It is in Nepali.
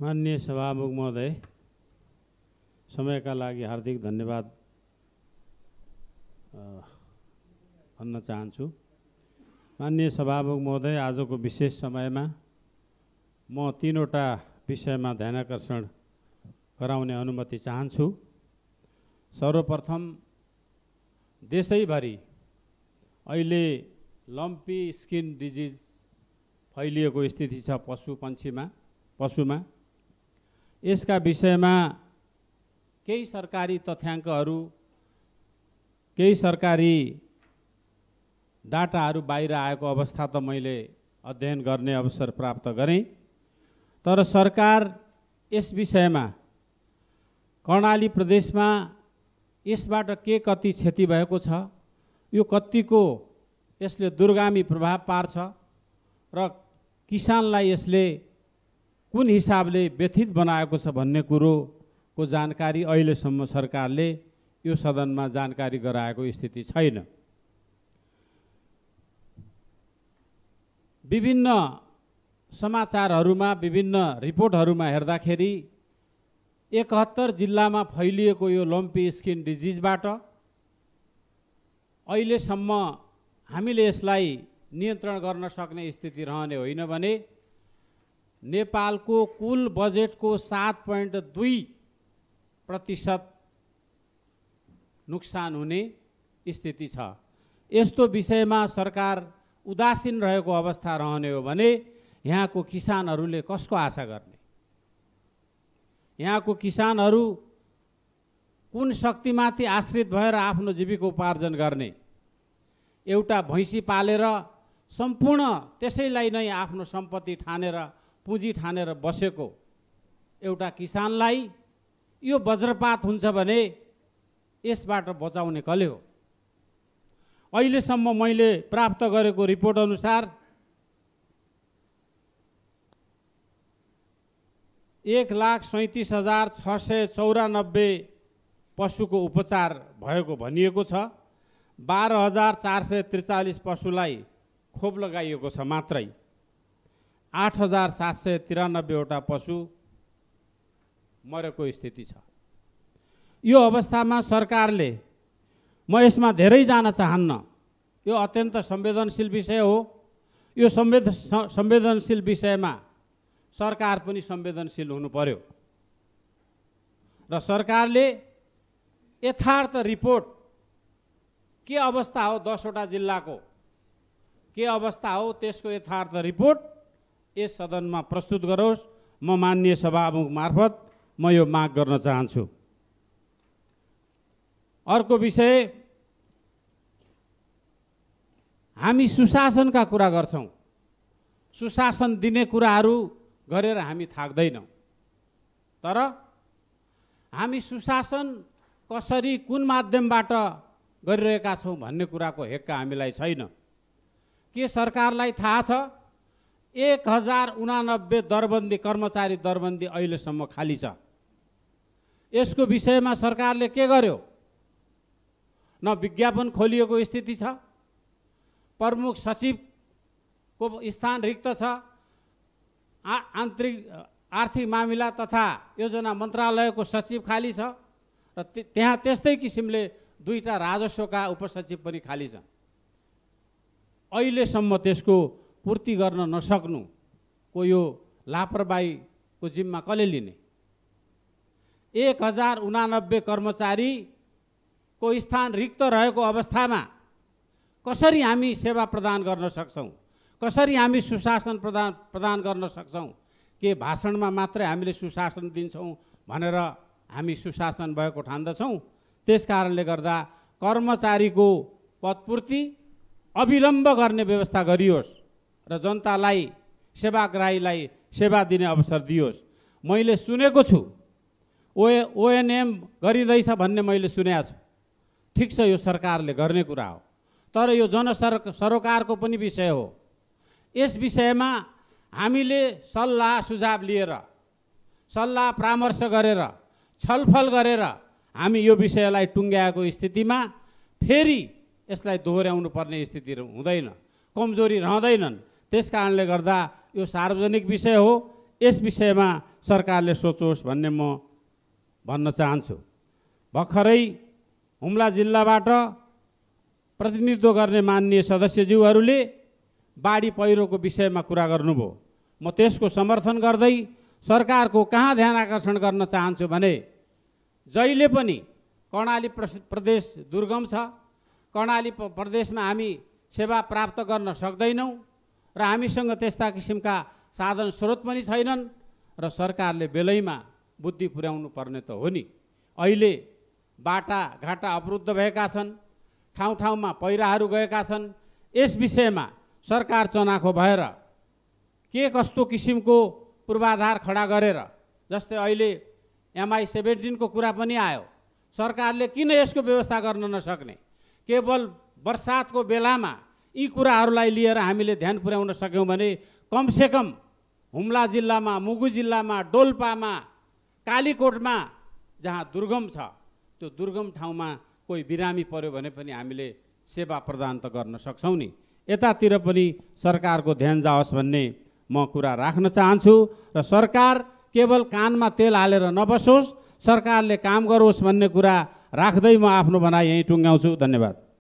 माननीय सभामुख महोदय समयका लागि हार्दिक धन्यवाद भन्न चाहन्छु माननीय सभामुख महोदय आजको विशेष समयमा म तिनवटा विषयमा ध्यानकर्षण गराउने अनुमति चाहन्छु सर्वप्रथम देशैभरि अहिले लम्पी स्किन डिजिज फैलिएको स्थिति छ पशु पन्छीमा पशुमा यसका विषयमा केही सरकारी तथ्याङ्कहरू केही सरकारी डाटाहरू बाहिर आएको अवस्था त मैले अध्ययन गर्ने अवसर प्राप्त गरेँ तर सरकार यस विषयमा कर्णाली प्रदेशमा यसबाट के कति क्षति भएको छ यो कतिको यसले दुर्गामी प्रभाव पार्छ र किसानलाई यसले कुन हिसाबले व्यथित बनाएको छ भन्ने कुरोको जानकारी अहिलेसम्म सरकारले यो सदनमा जानकारी गराएको स्थिति छैन विभिन्न समाचारहरूमा विभिन्न रिपोर्टहरूमा हेर्दाखेरि एकहत्तर जिल्लामा फैलिएको यो लम्पी स्किन डिजिजबाट अहिलेसम्म हामीले यसलाई नियन्त्रण गर्न सक्ने स्थिति रहने होइन भने नेपालको कुल बजेटको सात पोइन्ट दुई प्रतिशत नोक्सान हुने स्थिति छ यस्तो विषयमा सरकार उदासीन रहेको अवस्था रहने हो भने यहाँको किसानहरूले कसको आशा गर्ने यहाँको किसानहरू कुन शक्तिमाथि आश्रित भएर आफ्नो जीविकोपार्जन गर्ने एउटा भैँसी पालेर सम्पूर्ण त्यसैलाई नै आफ्नो सम्पत्ति ठानेर पुँजी ठानेर बसेको एउटा किसानलाई यो वज्रपात हुन्छ भने यसबाट बचाउने कसले हो अहिलेसम्म मैले प्राप्त गरेको रिपोर्ट अनुसार एक लाख सैँतिस हजार छ सय चौरानब्बे पशुको उपचार भएको भनिएको छ बाह्र हजार चार सय त्रिचालिस पशुलाई खोप लगाइएको छ मात्रै आठ हजार सात सय तिरानब्बेवटा पशु मरेको स्थिति छ यो अवस्थामा सरकारले म यसमा धेरै जान चाहन्न यो अत्यन्त संवेदनशील विषय हो यो संवेद संवेदनशील विषयमा सरकार पनि संवेदनशील हुनु पर्यो र सरकारले यथार्थ रिपोर्ट के अवस्था हो दसवटा जिल्लाको के अवस्था हो त्यसको यथार्थ रिपोर्ट यस सदनमा प्रस्तुत गरोस् म मान्य सभामुख मार्फत म यो माग गर्न चाहन्छु अर्को विषय हामी सुशासनका कुरा गर्छौँ सुशासन दिने कुराहरू गरेर हामी थाक्दैनौँ तर हामी सुशासन कसरी कुन माध्यमबाट गरिरहेका छौँ भन्ने कुराको हेक्का हामीलाई छैन के सरकारलाई थाहा छ एक हजार उनानब्बे दरबन्दी कर्मचारी दरबन्दी अहिलेसम्म खाली छ यसको विषयमा सरकारले के गर्यो न विज्ञापन खोलिएको स्थिति छ प्रमुख सचिवको स्थान रिक्त छ आन्तरिक आर्थिक मामिला तथा योजना मन्त्रालयको सचिव खाली छ र त्यहाँ त्यस्तै किसिमले दुईवटा राजस्वका उपसचिव पनि खाली छन् अहिलेसम्म त्यसको पूर्ति गर्न नसक्नुको यो लापरवाहीको जिम्मा कसले लिने एक हजार उनानब्बे कर्मचारीको स्थान रिक्त रहेको अवस्थामा कसरी हामी सेवा प्रदान गर्न सक्छौँ कसरी हामी सुशासन प्रदान प्रदान गर्न सक्छौँ के भाषणमा मात्रै हामीले सुशासन दिन्छौँ भनेर हामी सुशासन भएको ठान्दछौँ त्यस कारणले गर्दा कर्मचारीको पदपूर्ति अविलम्ब गर्ने व्यवस्था गरियोस् र जनतालाई सेवाग्राहीलाई सेवा दिने अवसर दियोस् मैले सुनेको छु ओ ओएनएम गरिँदैछ भन्ने मैले सुनेको छु ठिक छ यो सरकारले गर्ने कुरा हो तर यो जनसर सरोकारको पनि विषय हो यस विषयमा हामीले सल्लाह सुझाव लिएर सल्लाह परामर्श गरेर छलफल गरेर हामी यो विषयलाई टुङ्ग्याएको स्थितिमा फेरि यसलाई दोहोऱ्याउनु पर्ने स्थिति हुँदैन कमजोरी रहँदैनन् त्यस कारणले गर्दा यो सार्वजनिक विषय हो यस विषयमा सरकारले सोचोस् भन्ने म भन्न चाहन्छु भर्खरै हुम्ला जिल्लाबाट प्रतिनिधित्व गर्ने माननीय सदस्यज्यूहरूले बाढी पहिरोको विषयमा कुरा गर्नुभयो म त्यसको समर्थन गर्दै सरकारको कहाँ ध्यान आकर्षण गर्न चाहन्छु भने जहिले पनि कर्णाली प्रदेश दुर्गम छ कर्णाली प्रदेशमा हामी सेवा प्राप्त गर्न सक्दैनौँ र हामीसँग त्यस्ता किसिमका साधन स्रोत पनि छैनन् र सरकारले बेलैमा बुद्धि पुर्याउनु पर्ने त हो नि अहिले बाटाघाटा अवरुद्ध भएका छन् ठाउँ ठाउँमा पहिराहरू गएका छन् यस विषयमा सरकार चनाखो भएर के कस्तो किसिमको पूर्वाधार खडा गरेर जस्तै अहिले एमआई सेभेन्टिनको कुरा पनि आयो सरकारले किन यसको व्यवस्था गर्न नसक्ने केवल बर्सातको बेलामा यी कुराहरूलाई लिएर हामीले ध्यान पुर्याउन सक्यौँ भने कमसेकम हुम्ला जिल्लामा मुगु जिल्लामा डोल्पामा कालीकोटमा जहाँ दुर्गम छ त्यो दुर्गम ठाउँमा कोही बिरामी पर्यो भने पनि हामीले सेवा प्रदान त गर्न सक्छौँ नि यतातिर पनि सरकारको ध्यान जाओस् भन्ने म कुरा राख्न चाहन्छु र सरकार केवल कानमा तेल हालेर नबसोस् सरकारले काम गरोस् भन्ने कुरा राख्दै म आफ्नो भनाइ यहीँ टुङ्गाउँछु धन्यवाद